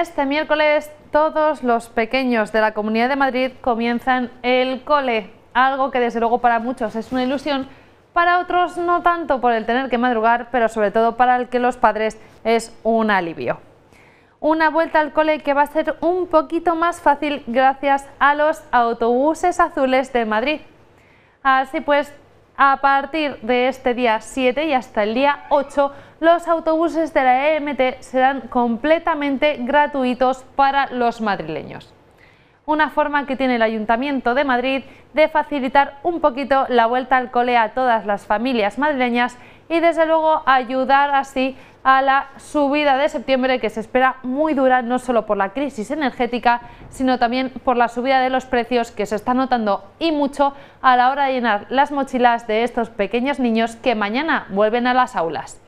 Este miércoles todos los pequeños de la Comunidad de Madrid comienzan el cole, algo que desde luego para muchos es una ilusión, para otros no tanto por el tener que madrugar, pero sobre todo para el que los padres es un alivio. Una vuelta al cole que va a ser un poquito más fácil gracias a los autobuses azules de Madrid. Así pues, a partir de este día 7 y hasta el día 8, los autobuses de la EMT serán completamente gratuitos para los madrileños una forma que tiene el Ayuntamiento de Madrid de facilitar un poquito la vuelta al cole a todas las familias madrileñas y desde luego ayudar así a la subida de septiembre que se espera muy dura no solo por la crisis energética sino también por la subida de los precios que se está notando y mucho a la hora de llenar las mochilas de estos pequeños niños que mañana vuelven a las aulas.